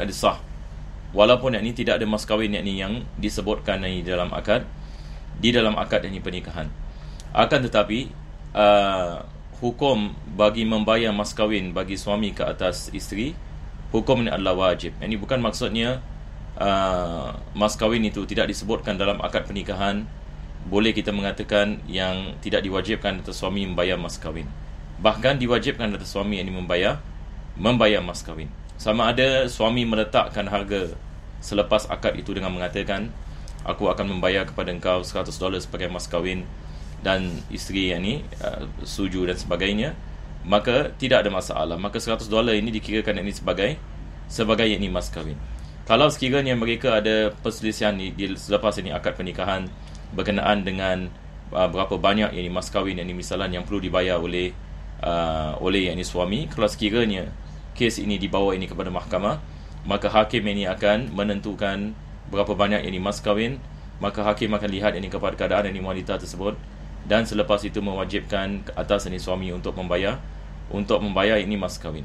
tak ada sah walaupun yang ini tidak ada mas kawin yang ni yang disebutkan yang ni dalam akad di dalam akad yang ni pernikahan akan tetapi uh, hukum bagi membayar mas kawin bagi suami ke atas isteri hukum ini adalah wajib yang ni bukan maksudnya uh, mas kawin itu tidak disebutkan dalam akad pernikahan boleh kita mengatakan yang tidak diwajibkan atas suami membayar mas kawin. bahkan diwajibkan atas suami yang ni membayar membayar mas kawin. Sama ada suami meletakkan harga selepas akad itu dengan mengatakan aku akan membayar kepada engkau 100 dolar sebagai mas kahwin dan isteri yang ni uh, suju dan sebagainya maka tidak ada masalah maka 100 dolar ini dikirakan ini sebagai sebagai yang ni mas kahwin kalau sekiranya mereka ada perselisihan di, di selepas ini akad pernikahan berkenaan dengan uh, berapa banyak yang ni mas kahwin yang ni misalan yang perlu dibayar oleh uh, oleh yang ni suami kalau sekiranya kes ini dibawa ini kepada mahkamah maka hakim ini akan menentukan berapa banyak yang dimas kahwin maka hakim akan lihat ini kepada keadaan ini wanita tersebut dan selepas itu mewajibkan atas ini suami untuk membayar untuk membayar ini mas kahwin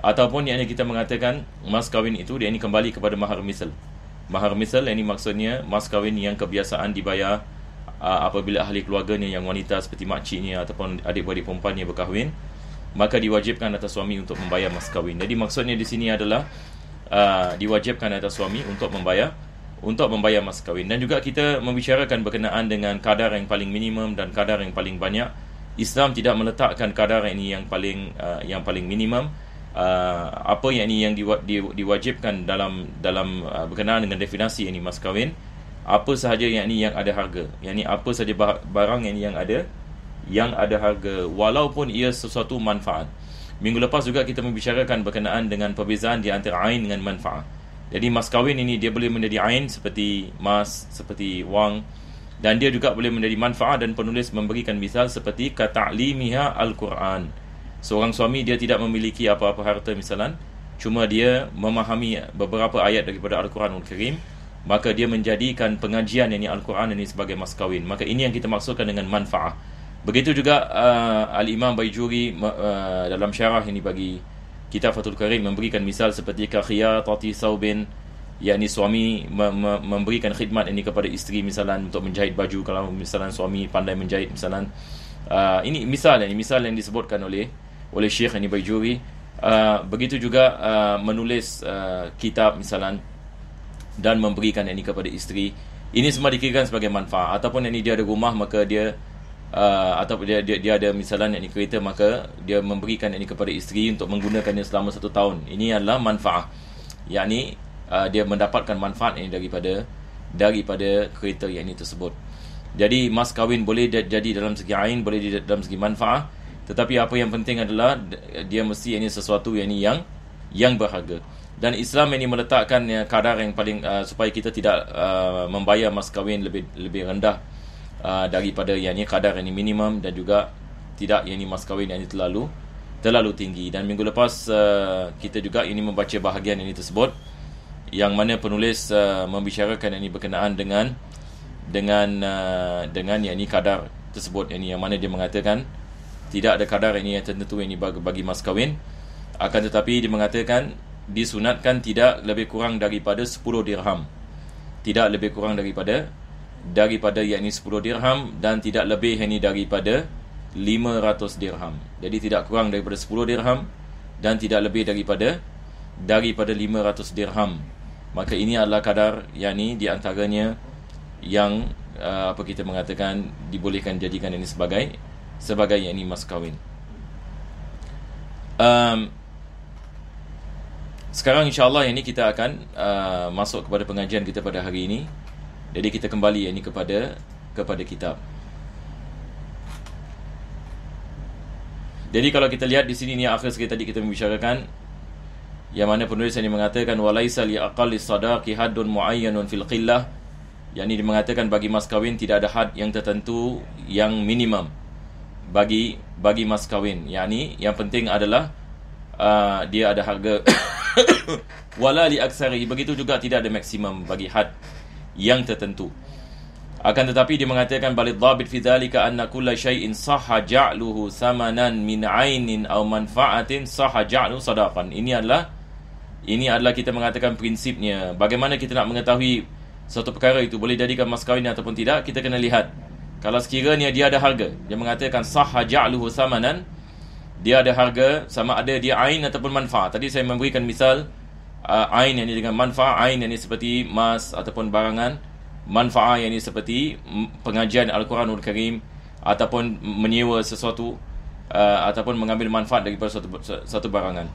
ataupun yang kita mengatakan mas kahwin itu dia ini kembali kepada mahar misal mahar misal ini maksudnya mas kahwin yang kebiasaan dibayar ah, apabila ahli keluarganya yang wanita seperti makciknya ataupun adik-beradik perempuannya berkahwin maka diwajibkan atas suami untuk membayar mas kawin. Jadi maksudnya di sini adalah uh, diwajibkan atas suami untuk membayar untuk membayar mas kawin. Dan juga kita membicarakan berkenaan dengan kadar yang paling minimum dan kadar yang paling banyak. Islam tidak meletakkan kadar ini yang paling uh, yang paling minimum. Uh, apa yang ini yang diwa, di, diwajibkan dalam dalam uh, berkenaan dengan definisi ini mas kawin? apa sahaja yang ini yang ada harga yang ini apa sahaja barang yang ini yang ada yang ada harga walaupun ia sesuatu manfaat. Minggu lepas juga kita membicarakan berkenaan dengan perbezaan di antara ain dengan manfaat. Jadi mas kawin ini dia boleh menjadi ain seperti mas, seperti wang dan dia juga boleh menjadi manfaat dan penulis memberikan misal seperti kata'limiha al-Quran. Seorang suami dia tidak memiliki apa-apa harta misalan cuma dia memahami beberapa ayat daripada Al-Quranul Karim maka dia menjadikan pengajian yang ini Al-Quran ini sebagai mas kawin. Maka ini yang kita maksudkan dengan manfaat. Begitu juga uh, Al-Imam Baijuri uh, dalam syarah ini bagi kita fatul Karim memberikan misal seperti Kakhiyatati Saubin yakni suami memberikan khidmat ini kepada isteri misalan untuk menjahit baju kalau misalan suami pandai menjahit misalan uh, ini misal ini misal yang disebutkan oleh oleh syekh ini bagi uh, begitu juga uh, menulis uh, kitab misalan dan memberikan ini kepada isteri ini semua dikirakan sebagai manfaat ataupun ini dia ada rumah maka dia uh, ataupun dia, dia dia ada misalnya ni kereta maka dia memberikan ini kepada isteri untuk menggunakannya selama satu tahun ini adalah manfaat yakni uh, dia mendapatkan manfaat ini daripada daripada kereta yang ini tersebut jadi mas kawin boleh jadi dalam segi ain boleh jadi dalam segi manfaat tetapi apa yang penting adalah dia mesti ini sesuatu yang ini yang yang berharga dan Islam ini meletakkan uh, kadar yang paling uh, supaya kita tidak uh, membayar mas kawin lebih lebih rendah Ah, daripada yang ini kadar yang ini minimum dan juga tidak yang ini mas kahwin yang ini terlalu terlalu tinggi dan minggu lepas uh, kita juga ini membaca bahagian ini tersebut yang mana penulis uh, membicarakan ini berkenaan dengan dengan uh, dengan yang ini kadar tersebut yang ini yang mana dia mengatakan tidak ada kadar ini yang tertentu ini bagi, bagi mas kahwin akan tetapi dia mengatakan disunatkan tidak lebih kurang daripada 10 dirham tidak lebih kurang daripada daripada yakni 10 dirham dan tidak lebih yakni daripada 500 dirham. Jadi tidak kurang daripada 10 dirham dan tidak lebih daripada daripada 500 dirham. Maka ini adalah kadar yakni di antaranya yang uh, apa kita mengatakan dibolehkan jadikan ini sebagai sebagai yakni mas kawin. Um, sekarang insyaAllah ini kita akan uh, masuk kepada pengajian kita pada hari ini jadi kita kembali ini kepada kepada kitab. Jadi kalau kita lihat di sini ni akhir sekali tadi kita membicarakan yang mana penulis ini mengatakan walaisa li aqalli sadaqi haddun muayyanun fil qillah yang ini mengatakan bagi mas kawin tidak ada had yang tertentu yang minimum bagi bagi mas kawin yang ini yang penting adalah uh, dia ada harga wala li aksari begitu juga tidak ada maksimum bagi had yang tertentu. Akan tetapi dia mengatakan balik dhabit fi dhalika anna kulla syai'in sahha ja'luhu samanan min ainin aw manfaatin sahha ja'lu sadaqan. Ini adalah ini adalah kita mengatakan prinsipnya. Bagaimana kita nak mengetahui satu perkara itu boleh jadikan mas kahwin ataupun tidak? Kita kena lihat. Kalau sekiranya dia ada harga, dia mengatakan sahha ja'luhu samanan dia ada harga sama ada dia ain ataupun manfaat. Tadi saya memberikan misal uh, ain yang ini dengan manfaat ain yang ini seperti mas ataupun barangan manfaat yang ini seperti pengajian al-Quranul Karim ataupun menyewa sesuatu uh, ataupun mengambil manfaat daripada satu satu barangan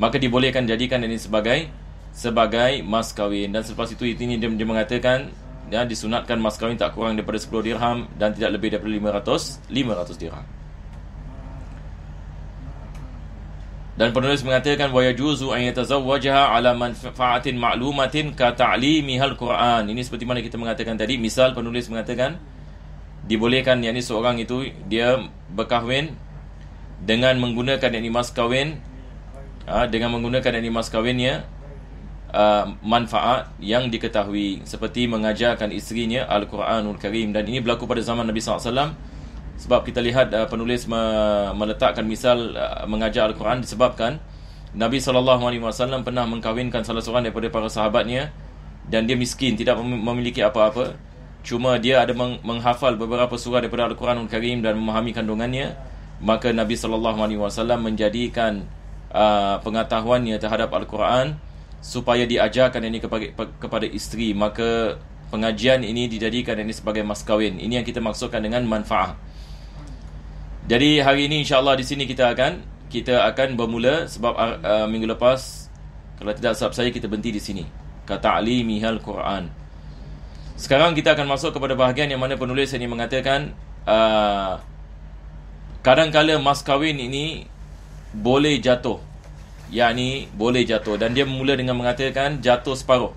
maka dibolehkan jadikan ini sebagai sebagai mas kawin dan selepas itu ini dia, dia mengatakan ya, disunatkan mas kawin tak kurang daripada 10 dirham dan tidak lebih daripada 500 500 dirham Dan penulis mengatakan wa yajuzu an yatazawwaja ala manfaatin ma'lumatin ka ta'limihal Quran. Ini seperti mana kita mengatakan tadi, misal penulis mengatakan dibolehkan yakni seorang itu dia berkahwin dengan menggunakan yakni mas kahwin ha, dengan menggunakan yakni mas kahwinnya ha, manfaat yang diketahui seperti mengajarkan isterinya Al-Quranul Karim dan ini berlaku pada zaman Nabi sallallahu alaihi wasallam sebab kita lihat uh, penulis me- meletakkan misal uh, mengajar al-Quran disebabkan Nabi saw pernah mengkawinkan salah seorang daripada para sahabatnya dan dia miskin tidak mem- memiliki apa-apa cuma dia ada meng- menghafal beberapa surah daripada al quran al Karim dan memahami kandungannya maka Nabi saw menjadikan uh, pengetahuannya terhadap al-Quran supaya diajarkan ini kepa- kepada isteri maka pengajian ini dijadikan ini sebagai mas kawin ini yang kita maksudkan dengan manfaat jadi hari ini insyaAllah di sini kita akan kita akan bermula sebab uh, minggu lepas kalau tidak sebab saya kita berhenti di sini. Kata Ali Mihal Quran. Sekarang kita akan masuk kepada bahagian yang mana penulis ini mengatakan uh, kadangkala mas kahwin ini boleh jatuh. Ya ini boleh jatuh dan dia mula dengan mengatakan jatuh separuh.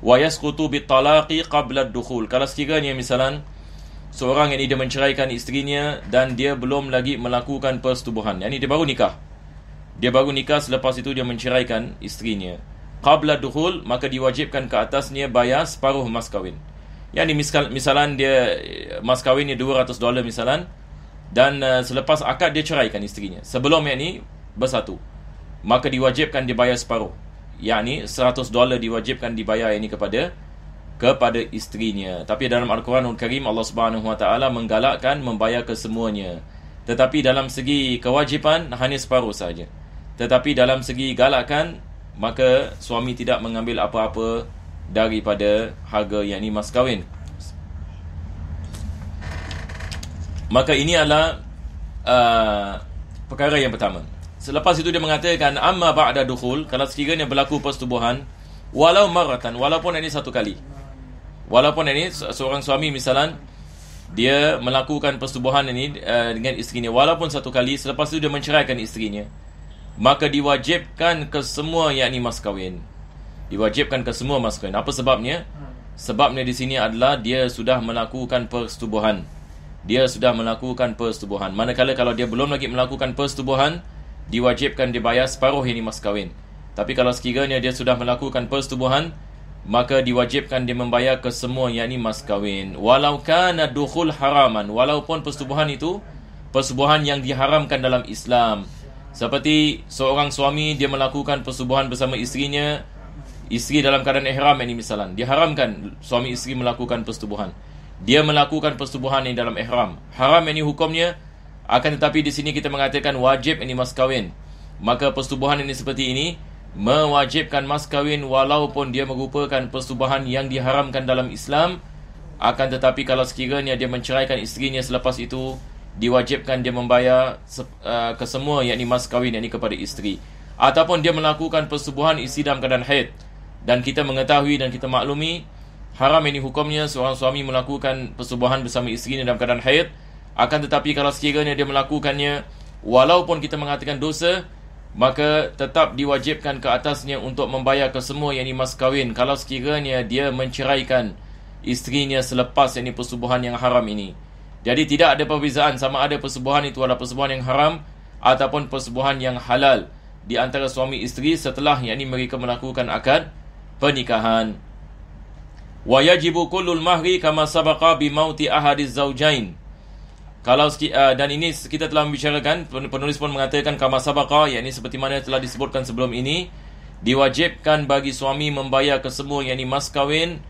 Wa yasqutu talaki qabla dukhul Kalau sekiranya misalnya seorang yang ini dia menceraikan isterinya dan dia belum lagi melakukan persetubuhan. Yang ini dia baru nikah. Dia baru nikah selepas itu dia menceraikan isterinya. Qabla duhul, maka diwajibkan ke atasnya bayar separuh mas kawin. Yang ini misal, misalan dia mas kahwinnya 200 dolar misalan dan uh, selepas akad dia ceraikan isterinya. Sebelum yang ini bersatu. Maka diwajibkan dibayar separuh. Yang ini 100 dolar diwajibkan dibayar ini kepada kepada istrinya. Tapi dalam al quran al Karim Allah Subhanahu Wa Taala menggalakkan membayar kesemuanya. Tetapi dalam segi kewajipan hanya separuh saja. Tetapi dalam segi galakan maka suami tidak mengambil apa-apa daripada harga yakni mas kawin. Maka ini adalah uh, perkara yang pertama. Selepas itu dia mengatakan amma ba'da dukhul kalau sekiranya berlaku persetubuhan walau maratan walaupun ini satu kali walaupun ini seorang suami misalan dia melakukan persetubuhan ini uh, dengan isterinya walaupun satu kali selepas itu dia menceraikan isterinya maka diwajibkan ke semua yakni mas kahwin diwajibkan ke semua mas kahwin apa sebabnya sebabnya di sini adalah dia sudah melakukan persetubuhan dia sudah melakukan persetubuhan manakala kalau dia belum lagi melakukan persetubuhan diwajibkan dibayar separuh ini mas kahwin tapi kalau sekiranya dia sudah melakukan persetubuhan maka diwajibkan dia membayar ke semua yakni mas kahwin walau kana dukhul haraman walaupun persubuhan itu persubuhan yang diharamkan dalam Islam seperti seorang suami dia melakukan persubuhan bersama isterinya isteri dalam keadaan ihram ini misalan diharamkan suami isteri melakukan persubuhan, dia melakukan persubuhan ini dalam ihram haram ini hukumnya akan tetapi di sini kita mengatakan wajib ini mas kahwin maka persubuhan ini seperti ini mewajibkan mas kahwin walaupun dia merupakan persubahan yang diharamkan dalam Islam akan tetapi kalau sekiranya dia menceraikan isterinya selepas itu diwajibkan dia membayar uh, ke semua yakni mas kahwin yakni kepada isteri ataupun dia melakukan persubahan persubuhan dalam keadaan haid dan kita mengetahui dan kita maklumi haram ini hukumnya seorang suami melakukan persubahan bersama isteri dalam keadaan haid akan tetapi kalau sekiranya dia melakukannya walaupun kita mengatakan dosa maka tetap diwajibkan ke atasnya untuk membayar ke semua yang dimas kawin. kalau sekiranya dia menceraikan isterinya selepas yang ini persubuhan yang haram ini. Jadi tidak ada perbezaan sama ada persubuhan itu adalah persubuhan yang haram ataupun persubuhan yang halal di antara suami isteri setelah yang ini mereka melakukan akad pernikahan. Wajibu kullul mahri kama sabaqa bi mauti ahadiz zaujain kalau uh, dan ini kita telah membicarakan penulis pun mengatakan kama sabaqa yakni seperti mana telah disebutkan sebelum ini diwajibkan bagi suami membayar kesemua yakni mas kahwin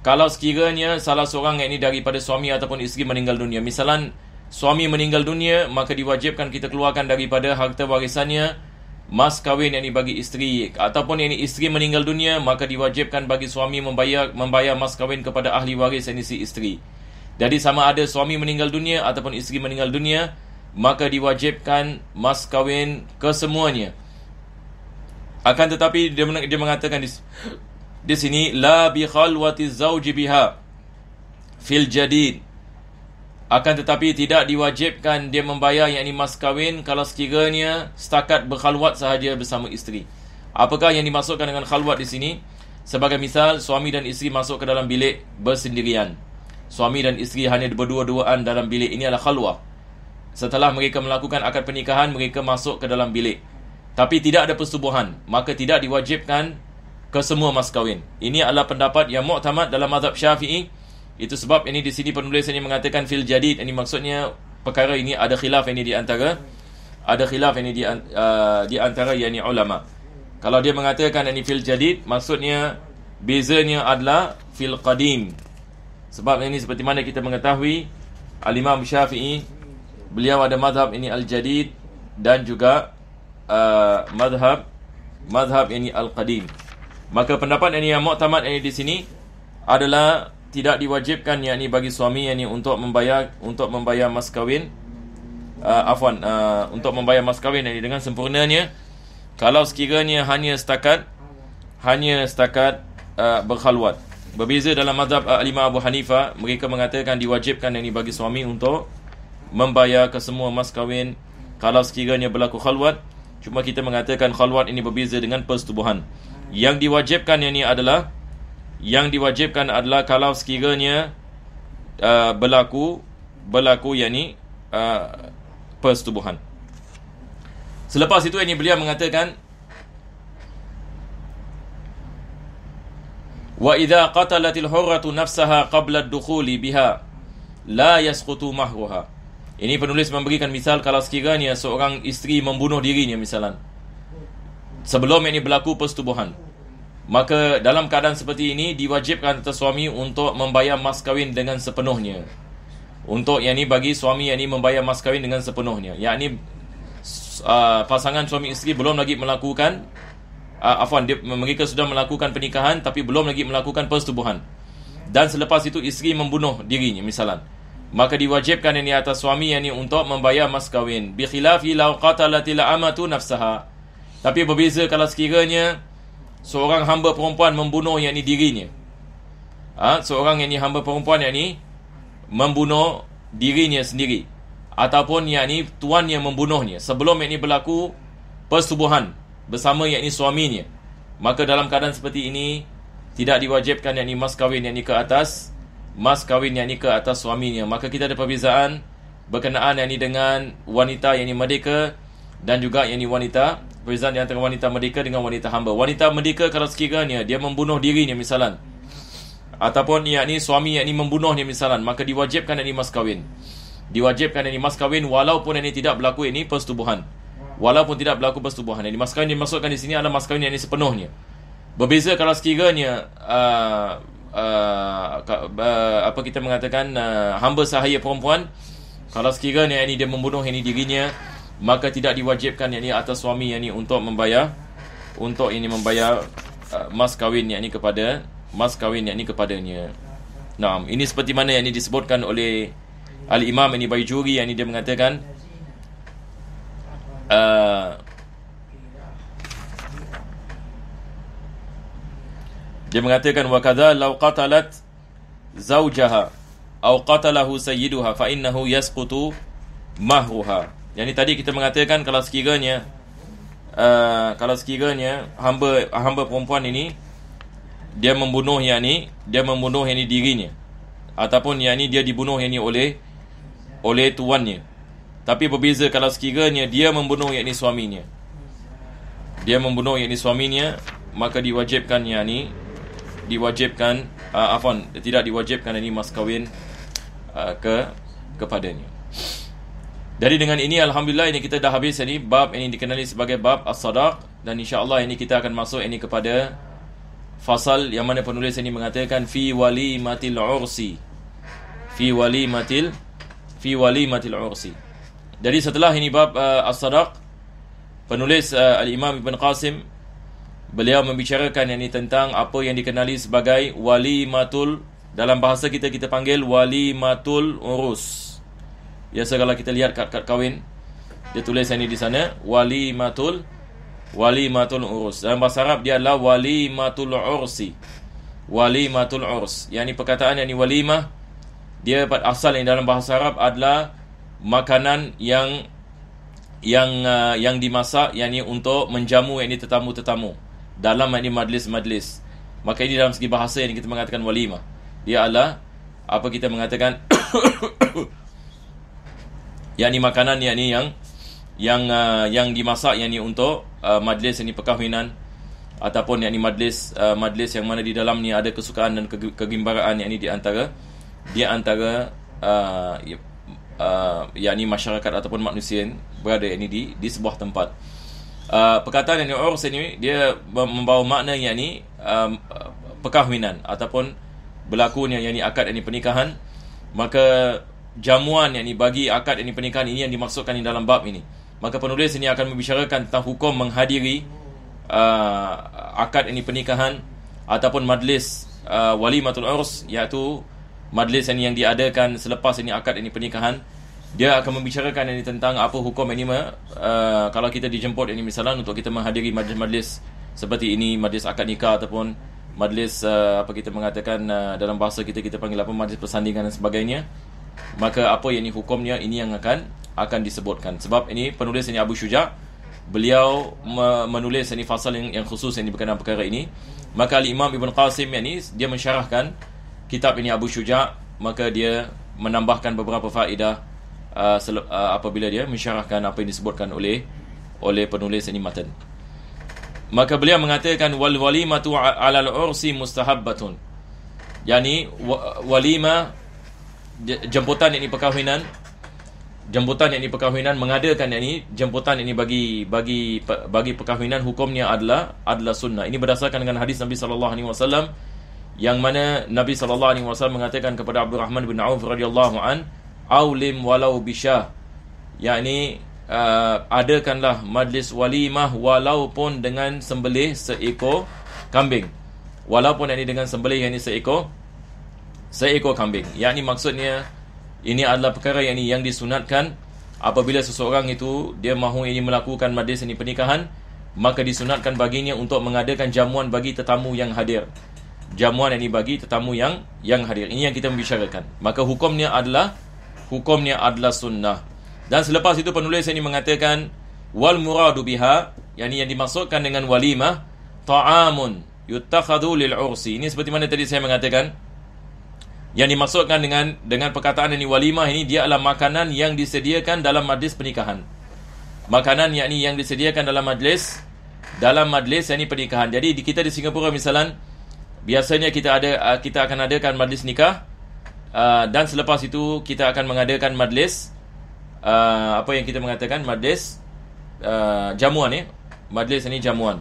kalau sekiranya salah seorang yakni daripada suami ataupun isteri meninggal dunia misalan suami meninggal dunia maka diwajibkan kita keluarkan daripada harta warisannya mas kahwin yakni bagi isteri ataupun yakni isteri meninggal dunia maka diwajibkan bagi suami membayar membayar mas kahwin kepada ahli waris yakni si isteri jadi sama ada suami meninggal dunia ataupun isteri meninggal dunia, maka diwajibkan mas kahwin kesemuanya. Akan tetapi dia, dia mengatakan di, di sini la bi khalwati zauji biha fil jadid. Akan tetapi tidak diwajibkan dia membayar yang ini mas kahwin kalau sekiranya setakat berkhalwat sahaja bersama isteri. Apakah yang dimasukkan dengan khalwat di sini? Sebagai misal suami dan isteri masuk ke dalam bilik bersendirian. Suami dan isteri hanya berdua-duaan dalam bilik ini adalah khalwah. Setelah mereka melakukan akad pernikahan, mereka masuk ke dalam bilik. Tapi tidak ada persubuhan, maka tidak diwajibkan ke semua mas kawin. Ini adalah pendapat yang muktamad dalam mazhab syafi'i. Itu sebab ini di sini penulis ini mengatakan fil jadid. Ini maksudnya perkara ini ada khilaf ini di antara ada khilaf ini di, uh, di antara yakni ulama. Kalau dia mengatakan ini fil jadid, maksudnya bezanya adalah fil qadim. Sebab ini seperti mana kita mengetahui Al-Imam Syafi'i Beliau ada madhab ini Al-Jadid Dan juga uh, Madhab Madhab ini Al-Qadim Maka pendapat ini yang muktamad ini di sini Adalah tidak diwajibkan yang ini bagi suami yang ini untuk membayar untuk membayar mas kawin uh, afwan uh, untuk membayar mas kawin ini dengan sempurnanya kalau sekiranya hanya setakat hanya setakat uh, berkhaluat Berbeza dalam mazhab Al-Imam ah, Abu Hanifa mereka mengatakan diwajibkan yang bagi suami untuk membayar kesemua mas kahwin kalau sekiranya berlaku khalwat. Cuma kita mengatakan khalwat ini berbeza dengan persetubuhan. Yang diwajibkan yang ini adalah yang diwajibkan adalah kalau sekiranya uh, berlaku berlaku yang ini uh, ah, persetubuhan. Selepas itu ini beliau mengatakan wa idza qatalatil hurratu nafsaha qabla dukhuli biha la yasqutu mahruha ini penulis memberikan misal kalau sekiranya seorang isteri membunuh dirinya misalnya sebelum ini berlaku persetubuhan maka dalam keadaan seperti ini diwajibkan atas suami untuk membayar mas kahwin dengan sepenuhnya untuk yang ini bagi suami yang ini membayar mas kahwin dengan sepenuhnya yakni uh, pasangan suami isteri belum lagi melakukan uh, afwan dia mereka sudah melakukan pernikahan tapi belum lagi melakukan persetubuhan dan selepas itu isteri membunuh dirinya misalan maka diwajibkan ini atas suami yang ini untuk membayar mas kahwin bi khilafi law qatalatil amatu nafsaha tapi berbeza kalau sekiranya seorang hamba perempuan membunuh yang ini dirinya ha? seorang ini hamba perempuan yang ini membunuh dirinya sendiri ataupun yang yakni tuannya membunuhnya sebelum ini berlaku persubuhan bersama yakni suaminya maka dalam keadaan seperti ini tidak diwajibkan yakni mas kahwin yakni ke atas mas kahwin yakni ke atas suaminya maka kita ada perbezaan berkenaan yakni dengan wanita yakni merdeka dan juga yakni wanita perbezaan antara wanita merdeka dengan wanita hamba wanita merdeka kalau sekiranya dia membunuh dirinya misalan ataupun yakni suami yakni membunuhnya misalan maka diwajibkan yakni mas kawin, diwajibkan yakni mas kawin walaupun ini tidak berlaku ini persetubuhan walaupun tidak berlaku persetubuhan. Jadi maskawin kahwin yang dimasukkan di sini adalah maskawin yang ini sepenuhnya. Berbeza kalau sekiranya uh, uh, uh, apa kita mengatakan uh, hamba sahaya perempuan kalau sekiranya ini dia membunuh ini dirinya maka tidak diwajibkan yang ini atas suami yang ini untuk membayar untuk ini membayar uh, mas yang ini kepada mas kahwin yang ini kepadanya. Nah, ini seperti mana yang ini disebutkan oleh Al-Imam ini bayi juri yang ini dia mengatakan Uh, dia mengatakan wa kadza law qatalat zaujaha aw qatalahu sayyiduha fa innahu yasqutu mahruha yani tadi kita mengatakan kalau sekiranya uh, kalau sekiranya hamba hamba perempuan ini dia membunuh yakni dia membunuh yakni dirinya ataupun yakni dia dibunuh yakni oleh oleh tuannya tapi berbeza kalau sekiranya dia membunuh yakni suaminya. Dia membunuh yakni suaminya, maka diwajibkan yakni diwajibkan uh, afwan, tidak diwajibkan ini mas kawin uh, ke kepadanya. Jadi dengan ini alhamdulillah ini kita dah habis ini bab ini dikenali sebagai bab as-sadaq dan insya-Allah ini kita akan masuk ini kepada fasal yang mana penulis ini mengatakan fi walimatil ursi fi walimatil fi walimatil ursi jadi setelah ini bab uh, As-Sadaq penulis uh, Al-Imam Ibn Qasim beliau membicarakan yang ini tentang apa yang dikenali sebagai walimatul dalam bahasa kita kita panggil walimatul urus. Biasa ya, kalau kita lihat kad-kad kahwin dia tulis yang ini di sana walimatul walimatul urus. Dalam bahasa Arab dia adalah walimatul ursi. Walimatul urus. Yang ini perkataan yang ini walimah dia asal yang dalam bahasa Arab adalah makanan yang yang uh, yang dimasak yakni untuk menjamu ini tetamu-tetamu dalam ini majlis-majlis. Maka ini dalam segi bahasa yang kita mengatakan walimah. Dia adalah apa kita mengatakan yakni makanan yakni yang yang uh, yang dimasak yakni untuk uh, majlis yakni perkahwinan ataupun yakni majlis uh, majlis yang mana di dalam ni ada kesukaan dan kegembiraan yakni di antara di antara uh, uh, yang ini masyarakat ataupun manusia berada yang ini di, di sebuah tempat uh, perkataan yang ini urus ini dia membawa makna yang ini um, perkahwinan ataupun berlakunya yang ini akad yang ini pernikahan maka jamuan yang ini bagi akad yang ini pernikahan ini yang dimaksudkan di dalam bab ini maka penulis ini akan membicarakan tentang hukum menghadiri uh, akad ini pernikahan ataupun majlis uh, walimatul urus iaitu majlis ini yang diadakan selepas ini akad ini pernikahan dia akan membicarakan ini tentang apa hukum ini uh, kalau kita dijemput ini misalnya untuk kita menghadiri majlis-majlis seperti ini majlis akad nikah ataupun majlis uh, apa kita mengatakan uh, dalam bahasa kita kita panggil apa majlis persandingan dan sebagainya maka apa yang ini hukumnya ini yang akan akan disebutkan sebab ini penulis ini Abu Syuja beliau menulis ini fasal yang, yang khusus yang berkenaan perkara ini maka Al Imam Ibn Qasim yang ini dia mensyarahkan kitab ini Abu Syuja maka dia menambahkan beberapa faedah uh, uh, apabila dia mensyarahkan apa yang disebutkan oleh oleh penulis ini matan maka beliau mengatakan wal walimatu al ursi mustahabbatun yani walima jemputan ini perkahwinan jemputan ini perkahwinan mengadakan ini jemputan ini bagi bagi bagi perkahwinan hukumnya adalah adalah sunnah ini berdasarkan dengan hadis Nabi sallallahu alaihi wasallam yang mana Nabi SAW mengatakan kepada Abdul Rahman bin Auf radhiyallahu an aulim walau bisyah yakni uh, adakanlah majlis walimah walaupun dengan sembelih seekor kambing walaupun ini dengan sembelih ini seekor seekor kambing yakni maksudnya ini adalah perkara yang ini yang disunatkan apabila seseorang itu dia mahu ini melakukan majlis ini pernikahan maka disunatkan baginya untuk mengadakan jamuan bagi tetamu yang hadir jamuan yang dibagi tetamu yang yang hadir. Ini yang kita membicarakan. Maka hukumnya adalah hukumnya adalah sunnah. Dan selepas itu penulis ini mengatakan wal muradu biha yang ini yang dimaksudkan dengan walimah ta'amun yuttakhadhu lil ursi. Ini seperti mana tadi saya mengatakan yang dimaksudkan dengan dengan perkataan ini walimah ini dia adalah makanan yang disediakan dalam majlis pernikahan. Makanan yakni yang disediakan dalam majlis dalam majlis ini pernikahan. Jadi kita di Singapura misalnya biasanya kita ada uh, kita akan adakan majlis nikah uh, dan selepas itu kita akan mengadakan majlis uh, apa yang kita mengatakan majlis uh, jamuan ya. Eh? Majlis ini jamuan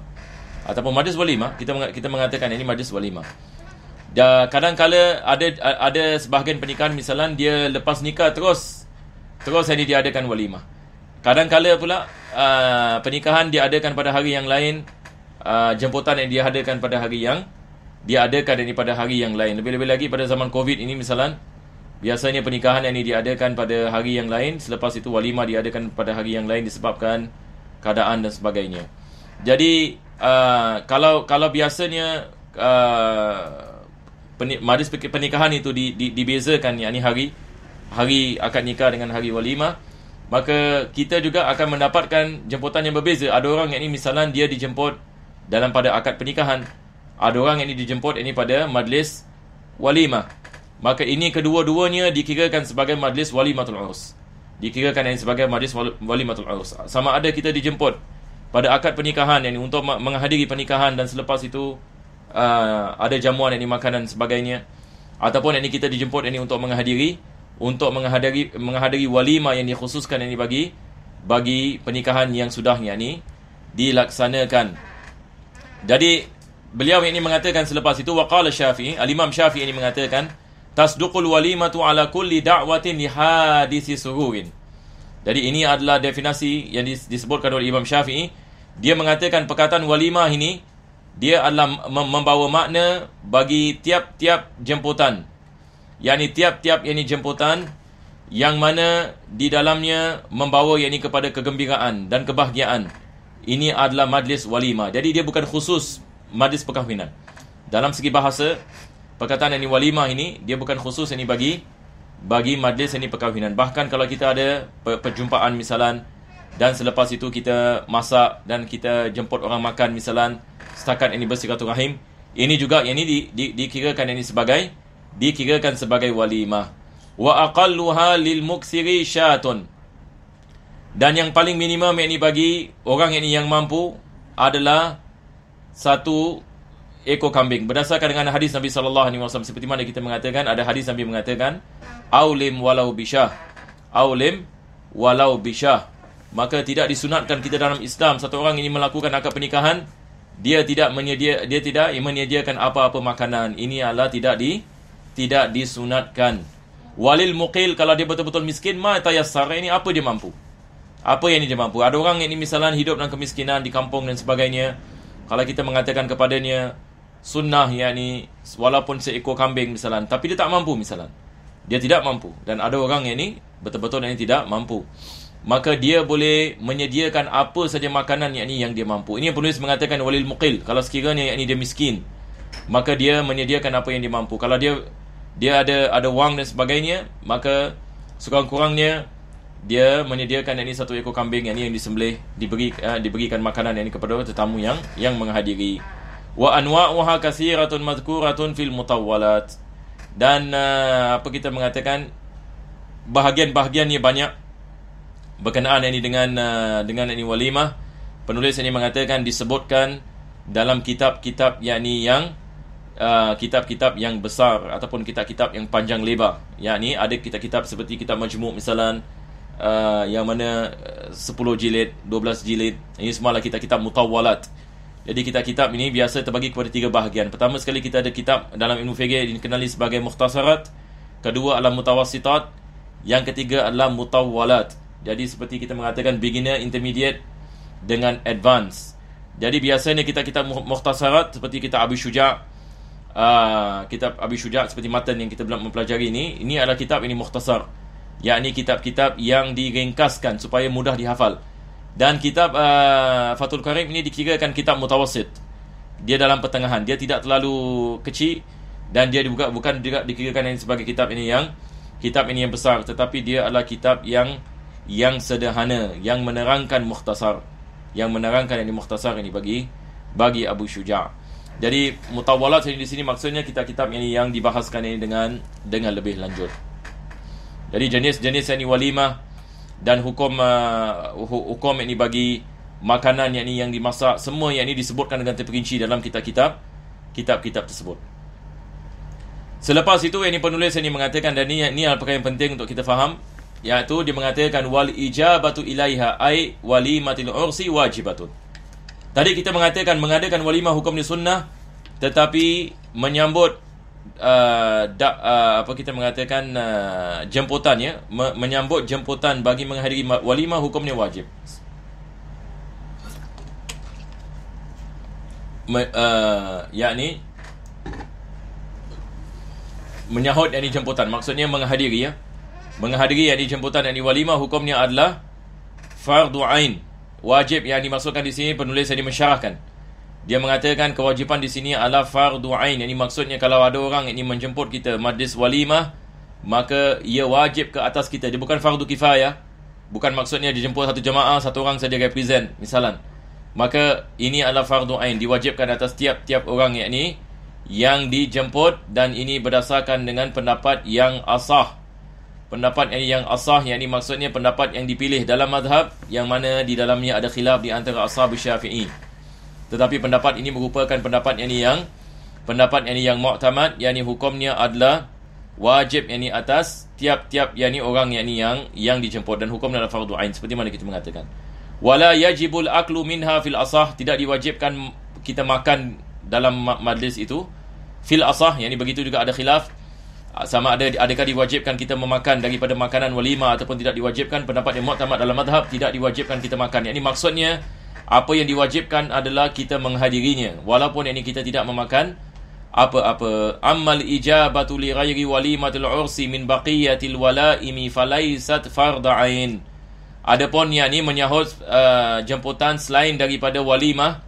ataupun majlis walimah. Kita kita mengatakan ini majlis walimah. Dan kadang kala ada ada sebahagian pernikahan misalnya dia lepas nikah terus terus ini diadakan walimah. Kadang kala pula uh, pernikahan diadakan pada hari yang lain uh, jemputan yang diadakan pada hari yang diadakan daripada hari yang lain. Lebih-lebih lagi pada zaman COVID ini misalan biasanya pernikahan yang ini diadakan pada hari yang lain. Selepas itu walimah diadakan pada hari yang lain disebabkan keadaan dan sebagainya. Jadi uh, kalau kalau biasanya uh, majlis pernikahan itu di, di, dibezakan yakni hari hari akad nikah dengan hari walimah maka kita juga akan mendapatkan jemputan yang berbeza ada orang yang ini misalnya dia dijemput dalam pada akad pernikahan ada orang yang ini dijemput ini pada majlis walimah. Maka ini kedua-duanya dikirakan sebagai majlis walimatul urus. Dikirakan ini sebagai majlis walimatul urus. Sama ada kita dijemput pada akad pernikahan yang untuk menghadiri pernikahan dan selepas itu uh, ada jamuan yang ini makanan sebagainya ataupun yang ini kita dijemput ini untuk menghadiri untuk menghadiri menghadiri walimah yang dikhususkan yang ini bagi bagi pernikahan yang sudah yang ini dilaksanakan. Jadi Beliau ini mengatakan selepas itu waqala Syafi'i, al-Imam Syafi'i ini mengatakan tasduqul walimatu ala kulli da'watin li hadisi sururin. Jadi ini adalah definisi yang disebutkan oleh Imam Syafi'i. Dia mengatakan perkataan walimah ini dia adalah membawa makna bagi tiap-tiap jemputan. Yani tiap-tiap yang ini jemputan yang mana di dalamnya membawa yang ini kepada kegembiraan dan kebahagiaan. Ini adalah majlis walimah. Jadi dia bukan khusus majlis perkahwinan. Dalam segi bahasa, perkataan ini walimah ini, dia bukan khusus ini bagi bagi majlis ini perkahwinan. Bahkan kalau kita ada perjumpaan misalan dan selepas itu kita masak dan kita jemput orang makan misalan setakat ini bersikatu rahim. Ini juga ini di, di, dikirakan ini sebagai dikirakan sebagai walimah. Wa aqalluha lil muksiri syatun. Dan yang paling minimum yang ini bagi orang yang ini yang mampu adalah satu ekor kambing. Berdasarkan dengan hadis Nabi sallallahu alaihi wasallam seperti mana kita mengatakan ada hadis Nabi mengatakan aulim walau bishah, Aulim walau bishah Maka tidak disunatkan kita dalam Islam satu orang ini melakukan akad pernikahan dia tidak menyedia dia tidak menyediakan apa-apa makanan. Ini Allah tidak di tidak disunatkan. Walil muqil kalau dia betul-betul miskin ma tayassar ini apa dia mampu? Apa yang ini dia mampu? Ada orang yang ini misalnya hidup dalam kemiskinan di kampung dan sebagainya. Kalau kita mengatakan kepadanya sunnah yakni walaupun seekor kambing misalan tapi dia tak mampu misalan. Dia tidak mampu dan ada orang yang ni betul-betul yang ini tidak mampu. Maka dia boleh menyediakan apa saja makanan yang yakni yang dia mampu. Ini yang penulis mengatakan walil muqil. Kalau sekiranya yakni dia miskin, maka dia menyediakan apa yang dia mampu. Kalau dia dia ada ada wang dan sebagainya, maka sekurang-kurangnya dia menyediakan ini satu ekor kambing yang ini yang disembelih diberi uh, diberikan makanan yang ini kepada tetamu yang yang menghadiri wa anwa'uha kathiratun madhkuratun fil mutawwalat dan uh, apa kita mengatakan bahagian-bahagiannya banyak berkenaan ini dengan uh, dengan ini walimah penulis ini mengatakan disebutkan dalam kitab-kitab yakni yang uh, kitab-kitab yang besar ataupun kitab-kitab yang panjang lebar yakni ada kitab-kitab seperti kitab majmuk misalnya uh, yang mana uh, 10 jilid, 12 jilid. Ini semualah kitab-kitab mutawalat. Jadi kitab-kitab ini biasa terbagi kepada tiga bahagian. Pertama sekali kita ada kitab dalam ilmu fiqh yang dikenali sebagai mukhtasarat. Kedua adalah mutawasitat. Yang ketiga adalah mutawalat. Jadi seperti kita mengatakan beginner, intermediate dengan advance. Jadi biasanya kita kitab mukhtasarat seperti kita Abi Syuja. Uh, kitab Abi Syuja seperti matan yang kita belum mempelajari ini. Ini adalah kitab ini mukhtasar ini kitab-kitab yang diringkaskan supaya mudah dihafal. Dan kitab uh, Fathul Karim ini dikirakan kitab mutawasid. Dia dalam pertengahan, dia tidak terlalu kecil dan dia dibuka bukan juga dikirakan ini sebagai kitab ini yang kitab ini yang besar tetapi dia adalah kitab yang yang sederhana yang menerangkan mukhtasar yang menerangkan yang mukhtasar ini bagi bagi Abu Syuja. Jadi mutawalat ini di sini maksudnya kita kitab ini yang dibahaskan ini dengan dengan lebih lanjut. Jadi jenis-jenis ini walimah dan hukum uh, hukum ini bagi makanan yang ini yang dimasak semua yang ini disebutkan dengan terperinci dalam kitab-kitab kitab-kitab tersebut. Selepas itu yang ini penulis ini mengatakan dan ini ini adalah perkara yang penting untuk kita faham iaitu dia mengatakan wal ijabatu ilaiha ai walimatil ursi wajibatun. Tadi kita mengatakan mengadakan walimah hukum ni sunnah tetapi menyambut uh, da, uh, apa kita mengatakan uh, jemputan ya me- menyambut jemputan bagi menghadiri walimah hukumnya wajib me, uh, yakni menyahut yang jemputan maksudnya menghadiri ya menghadiri yang jemputan yang walimah hukumnya adalah fardu ain wajib yang dimaksudkan di sini penulis yang mensyarahkan dia mengatakan kewajipan di sini adalah fardu ain. Ini maksudnya kalau ada orang ini menjemput kita majlis walimah, maka ia wajib ke atas kita. Dia bukan fardu kifayah. Bukan maksudnya dijemput satu jemaah, satu orang saja represent, misalan. Maka ini adalah fardu ain diwajibkan atas tiap-tiap orang yakni yang dijemput dan ini berdasarkan dengan pendapat yang asah. Pendapat yang yang asah yakni maksudnya pendapat yang dipilih dalam mazhab yang mana di dalamnya ada khilaf di antara ashab Syafi'i. Tetapi pendapat ini merupakan pendapat yang ini yang pendapat yang ini yang muktamad, yakni hukumnya adalah wajib yang ini atas tiap-tiap yang ini orang yang ini yang yang dijemput dan hukumnya adalah fardu ain seperti mana kita mengatakan. Wala yajibul aklu minha fil asah tidak diwajibkan kita makan dalam majlis itu fil asah yang ini begitu juga ada khilaf sama ada adakah diwajibkan kita memakan daripada makanan walima ataupun tidak diwajibkan pendapat yang muktamad dalam madhab tidak diwajibkan kita makan yang ini maksudnya apa yang diwajibkan adalah kita menghadirinya walaupun ini kita tidak memakan apa-apa ammal ijabatu li ghairi walimatil ursi min baqiyatil walaimi falaisat fard ain adapun yakni menyahut uh, jemputan selain daripada walimah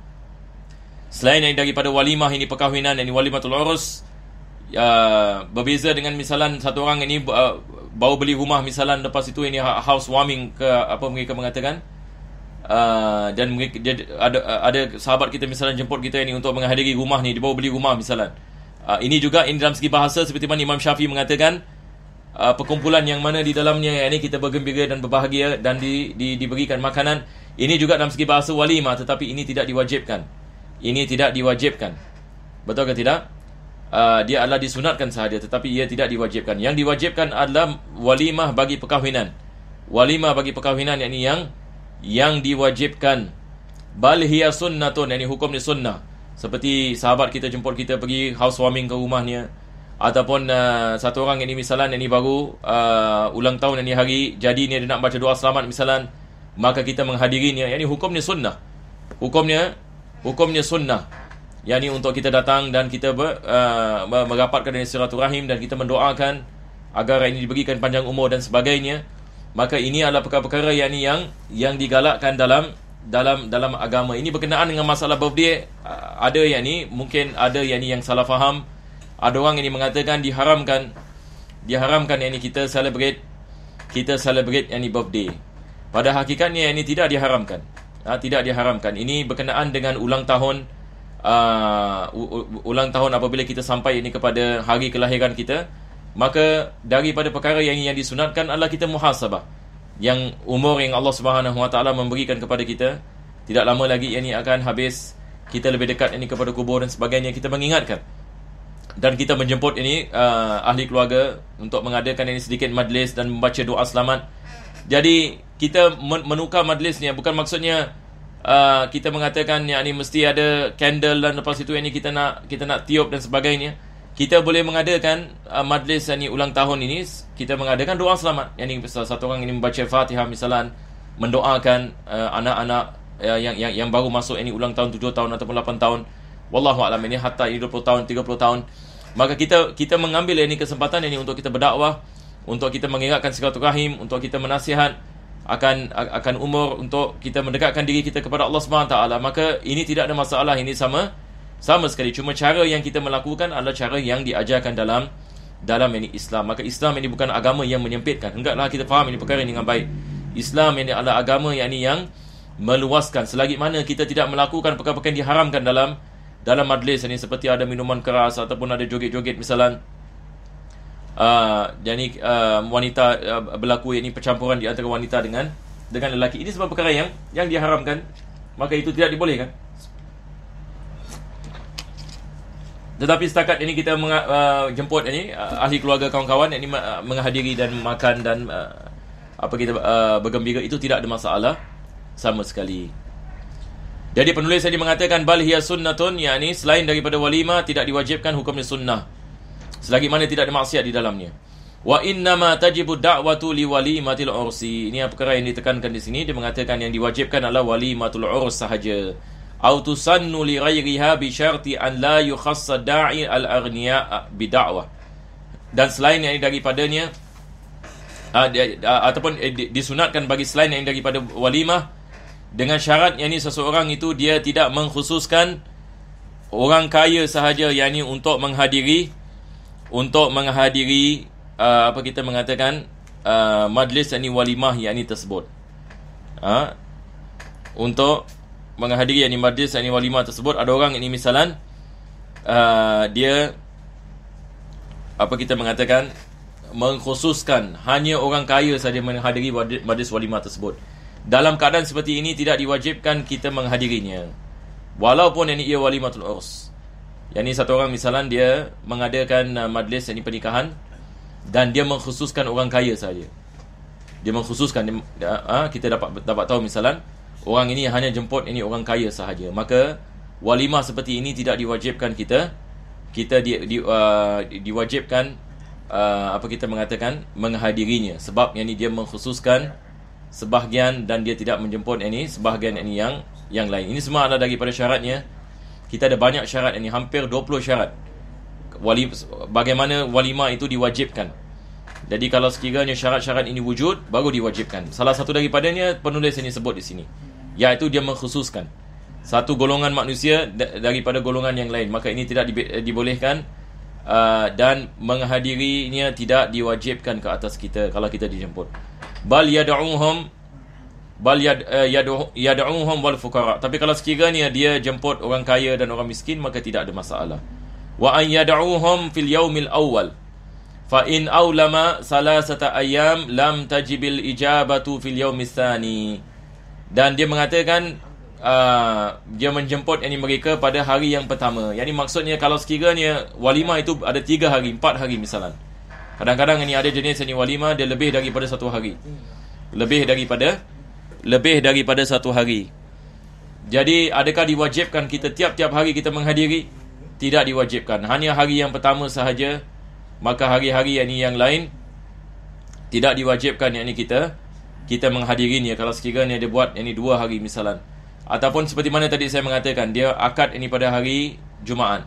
selain daripada walimah ini perkahwinan ini walimatul urs uh, berbeza dengan misalan satu orang ini uh, baru beli rumah misalan lepas itu ini housewarming ke apa mereka mengatakan Uh, dan dia, ada, ada sahabat kita misalnya jemput kita ini untuk menghadiri rumah ni, dia bawa beli rumah misalnya. Uh, ini juga ini dalam segi bahasa seperti mana Imam Syafi'i mengatakan uh, perkumpulan yang mana di dalamnya ini kita bergembira dan berbahagia dan di, di, diberikan makanan. Ini juga dalam segi bahasa walimah tetapi ini tidak diwajibkan. Ini tidak diwajibkan. Betul ke tidak? Uh, dia adalah disunatkan sahaja tetapi ia tidak diwajibkan. Yang diwajibkan adalah walimah bagi perkahwinan. Walimah bagi perkahwinan yang ini yang yang diwajibkan bal hiya sunnatun yani hukum ni sunnah seperti sahabat kita jemput kita pergi housewarming ke rumahnya ataupun uh, satu orang yang ni misalan yang ni baru uh, ulang tahun yang ni hari jadi ni dia nak baca doa selamat misalan maka kita menghadirinya yani hukum ni sunnah hukumnya hukumnya sunnah yani untuk kita datang dan kita ber, uh, merapatkan dengan silaturahim dan kita mendoakan agar ini diberikan panjang umur dan sebagainya maka ini adalah perkara-perkara yang ini yang yang digalakkan dalam dalam dalam agama ini berkenaan dengan masalah birthday ada yang ini mungkin ada yang ini yang salah faham ada orang ini mengatakan diharamkan diharamkan yang ini kita celebrate kita celebrate yang ini birthday pada hakikatnya yang ini tidak diharamkan ha, tidak diharamkan ini berkenaan dengan ulang tahun uh, ulang tahun apabila kita sampai ini kepada hari kelahiran kita maka daripada perkara yang yang disunatkan adalah kita muhasabah yang umur yang Allah Subhanahu Wa memberikan kepada kita tidak lama lagi ini akan habis kita lebih dekat ini kepada kubur dan sebagainya kita mengingatkan dan kita menjemput ini uh, ahli keluarga untuk mengadakan ini sedikit majlis dan membaca doa selamat jadi kita menukar majlis ni bukan maksudnya uh, kita mengatakan yang ini mesti ada candle dan lepas itu ini kita nak kita nak tiup dan sebagainya kita boleh mengadakan uh, majlis ni ulang tahun ini kita mengadakan doa selamat yang ini satu orang ini membaca Fatihah misalan mendoakan uh, anak-anak uh, yang yang yang baru masuk ini ulang tahun 7 tahun ataupun 8 tahun wallahu alam ini hatta ini 20 tahun 30 tahun maka kita kita mengambil ini kesempatan ini untuk kita berdakwah untuk kita mengingatkan segala rahim untuk kita menasihat akan akan umur untuk kita mendekatkan diri kita kepada Allah Subhanahu taala maka ini tidak ada masalah ini sama sama sekali cuma cara yang kita melakukan adalah cara yang diajarkan dalam dalam ini Islam maka Islam ini bukan agama yang menyempitkan enggaklah kita faham ini perkara ini dengan baik Islam ini adalah agama yang ini yang meluaskan selagi mana kita tidak melakukan perkara-perkara yang diharamkan dalam dalam majlis ini seperti ada minuman keras ataupun ada joget-joget misalan uh, jadi uh, wanita uh, berlaku ini percampuran di antara wanita dengan dengan lelaki ini sebab perkara yang yang diharamkan maka itu tidak dibolehkan Tetapi setakat ini kita meng, uh, jemput ini uh, ahli keluarga kawan-kawan yang ini uh, menghadiri dan makan dan uh, apa kita uh, bergembira itu tidak ada masalah sama sekali. Jadi penulis ini mengatakan bal hiya sunnatun yakni selain daripada walima tidak diwajibkan hukumnya sunnah. Selagi mana tidak ada maksiat di dalamnya. Wa inna ma tajibu da'watu li walimatil ursi. Ini apa perkara yang ditekankan di sini dia mengatakan yang diwajibkan adalah walimatul urs sahaja atau tusannu li ghairiha bi syarti an la yukhass da'i al aghniya bi da'wah dan selain yang ini daripadanya ah, ah, ataupun eh, disunatkan bagi selain yang ini daripada walimah dengan syarat yang ini seseorang itu dia tidak mengkhususkan orang kaya sahaja yang ini untuk menghadiri untuk menghadiri ah, apa kita mengatakan majlis yang ini walimah yang ini tersebut untuk menghadiri yang ni majlis yang ni walimah tersebut ada orang ini misalan uh, dia apa kita mengatakan mengkhususkan hanya orang kaya saja menghadiri majlis walimah tersebut dalam keadaan seperti ini tidak diwajibkan kita menghadirinya walaupun yang ni ia walimatul urs yang ni satu orang misalan dia mengadakan uh, majlis yang ni pernikahan dan dia mengkhususkan orang kaya saja dia mengkhususkan dia, uh, kita dapat dapat tahu misalan Orang ini hanya jemput ini orang kaya sahaja. Maka walimah seperti ini tidak diwajibkan kita. Kita di, di uh, diwajibkan uh, apa kita mengatakan menghadirinya sebab yang ini dia mengkhususkan sebahagian dan dia tidak menjemput ini sebahagian ini yang yang lain. Ini semua adalah daripada syaratnya. Kita ada banyak syarat ini hampir 20 syarat. Wali, bagaimana walimah itu diwajibkan. Jadi kalau sekiranya syarat-syarat ini wujud baru diwajibkan. Salah satu daripadanya penulis ini sebut di sini iaitu dia mengkhususkan satu golongan manusia daripada golongan yang lain maka ini tidak dibolehkan uh, dan menghadirinya tidak diwajibkan ke atas kita kalau kita dijemput bal yad'uhum bal uh, yad'uhum wal fukara. tapi kalau sekiranya dia jemput orang kaya dan orang miskin maka tidak ada masalah wa an yad'uhum fil yawmil awal. fa in awlama salasata ayyam lam tajibil ijabatu fil yawmis tsani dan dia mengatakan uh, dia menjemput yang mereka pada hari yang pertama yang ini maksudnya kalau sekiranya walima itu ada tiga hari empat hari misalnya kadang-kadang ini ada jenis ini walima dia lebih daripada satu hari lebih daripada lebih daripada satu hari jadi adakah diwajibkan kita tiap-tiap hari kita menghadiri tidak diwajibkan hanya hari yang pertama sahaja maka hari-hari yang ini yang lain tidak diwajibkan yang ini kita kita menghadirinya kalau sekiranya dia buat ini dua hari misalan ataupun seperti mana tadi saya mengatakan dia akad ini pada hari Jumaat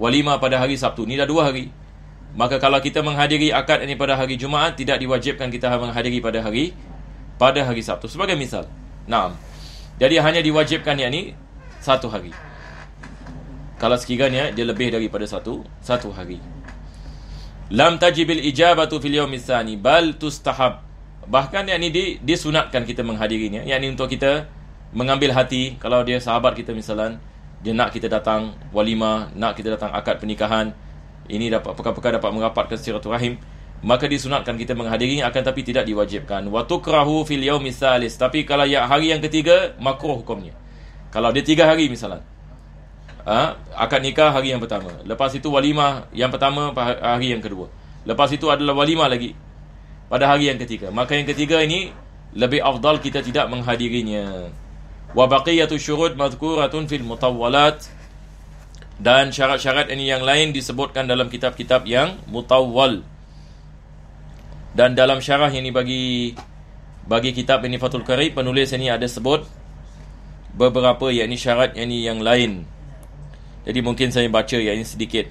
walima pada hari Sabtu ni dah dua hari maka kalau kita menghadiri akad ini pada hari Jumaat tidak diwajibkan kita menghadiri pada hari pada hari Sabtu sebagai misal naam jadi hanya diwajibkan yang ini satu hari kalau sekiranya dia lebih daripada satu satu hari lam tajibil ijabatu fil yaumitsani bal tustahab bahkan yang ini dia, sunatkan kita menghadirinya yang ini untuk kita mengambil hati kalau dia sahabat kita misalnya dia nak kita datang walimah nak kita datang akad pernikahan ini dapat pekan-pekan dapat merapatkan siratul rahim maka disunatkan kita menghadiri akan tapi tidak diwajibkan wa tukrahu fil yaumi salis tapi kalau ya hari yang ketiga makruh hukumnya kalau dia tiga hari misalnya ha? akad nikah hari yang pertama lepas itu walimah yang pertama hari yang kedua lepas itu adalah walimah lagi pada hari yang ketiga. Maka yang ketiga ini lebih afdal kita tidak menghadirinya. Wa baqiyatu syurut madhkuratun fil mutawwalat dan syarat-syarat ini yang lain disebutkan dalam kitab-kitab yang mutawwal. Dan dalam syarah ini bagi bagi kitab ini Fathul Karib penulis ini ada sebut beberapa yakni syarat yang ini yang lain. Jadi mungkin saya baca yang ini sedikit.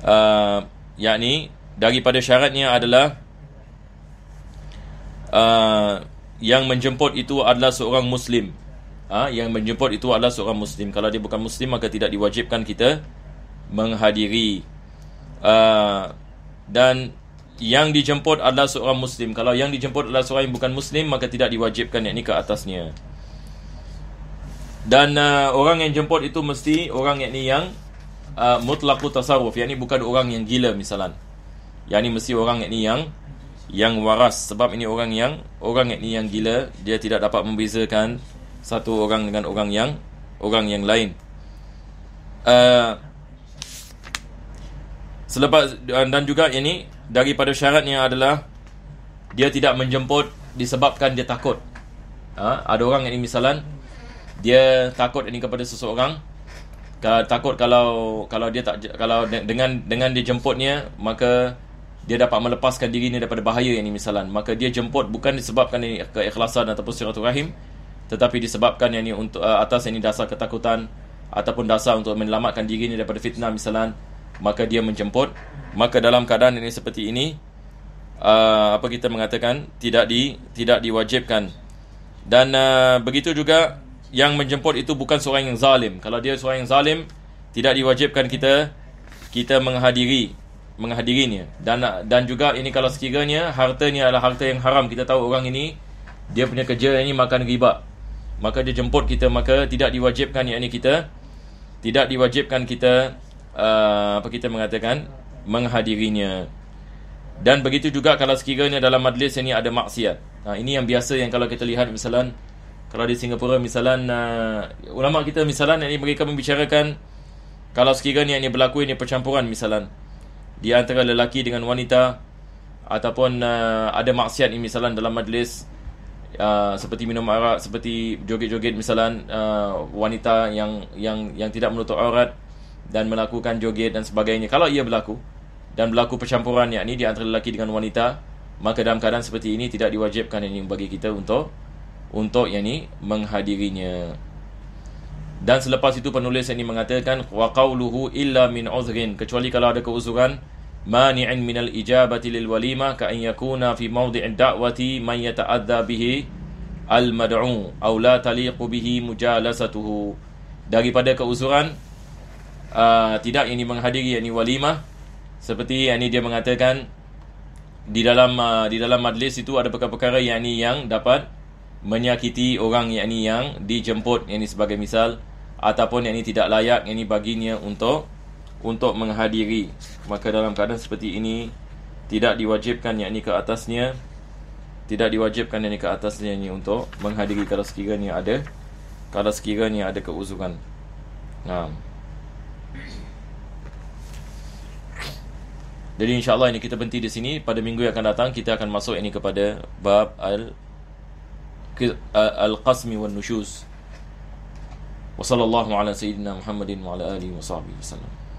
Uh, yakni daripada syaratnya adalah Uh, yang menjemput itu adalah seorang Muslim. Ah, uh, yang menjemput itu adalah seorang Muslim. Kalau dia bukan Muslim, maka tidak diwajibkan kita menghadiri. Ah, uh, dan yang dijemput adalah seorang Muslim. Kalau yang dijemput adalah seorang yang bukan Muslim, maka tidak diwajibkan yang ini ke atasnya. Dan ah, uh, orang yang jemput itu mesti orang yang ini yang uh, mutlaku tasawuf. Yang ini bukan orang yang gila misalan. Yang ini mesti orang yang ini yang yang waras sebab ini orang yang orang ini yang gila dia tidak dapat membezakan satu orang dengan orang yang orang yang lain uh, selepas dan juga ini daripada syaratnya adalah dia tidak menjemput disebabkan dia takut uh, ada orang ini misalan dia takut ini kepada seseorang takut kalau kalau dia tak kalau dengan dengan dijemputnya maka dia dapat melepaskan diri dirinya daripada bahaya yang misalan maka dia jemput bukan disebabkan ini keikhlasan ataupun siratul rahim tetapi disebabkan yang ini untuk uh, atas ini dasar ketakutan ataupun dasar untuk menyelamatkan dirinya daripada fitnah misalan maka dia menjemput maka dalam keadaan ini seperti ini uh, apa kita mengatakan tidak di tidak diwajibkan dan uh, begitu juga yang menjemput itu bukan seorang yang zalim kalau dia seorang yang zalim tidak diwajibkan kita kita menghadiri menghadirinya dan dan juga ini kalau sekiranya hartanya adalah harta yang haram kita tahu orang ini dia punya kerja ini makan riba maka dia jemput kita maka tidak diwajibkan yakni kita tidak diwajibkan kita uh, apa kita mengatakan menghadirinya dan begitu juga kalau sekiranya dalam majlis ini ada maksiat nah, ini yang biasa yang kalau kita lihat misalan kalau di Singapura misalan uh, ulama kita misalan ini mereka membicarakan kalau sekiranya ini berlaku ini percampuran misalan di antara lelaki dengan wanita ataupun uh, ada maksiat misalan dalam majlis uh, seperti minum arak seperti joget-joget misalan uh, wanita yang yang yang tidak menutup aurat dan melakukan joget dan sebagainya kalau ia berlaku dan berlaku percampuran yakni di antara lelaki dengan wanita maka dalam keadaan seperti ini tidak diwajibkan ini bagi kita untuk untuk yakni menghadirinya dan selepas itu penulis ini mengatakan wa qawluhu illa min uzrin kecuali kalau ada keuzuran mani'in minal ijabati lil walima ka an yakuna fi mawdi'id da'wati man yata'adha bihi al mad'u aw la taliqu bihi mujalasatuhu daripada keuzuran uh, tidak ini menghadiri yakni walima, seperti yakni dia mengatakan di dalam uh, di dalam majlis itu ada perkara-perkara yakni yang dapat menyakiti orang yakni yang dijemput yakni sebagai misal ataupun yang ini tidak layak yang ini baginya untuk untuk menghadiri maka dalam keadaan seperti ini tidak diwajibkan yang ini ke atasnya tidak diwajibkan yang ini ke atasnya ini untuk menghadiri kalau sekiranya ada kalau sekiranya ada keuzuran nah Jadi insyaAllah ini kita berhenti di sini Pada minggu yang akan datang Kita akan masuk ini kepada Bab Al Al-Qasmi wa-Nushuz al qasmi wa nushuz وصلى الله على سيدنا محمد وعلى آله وصحبه وسلم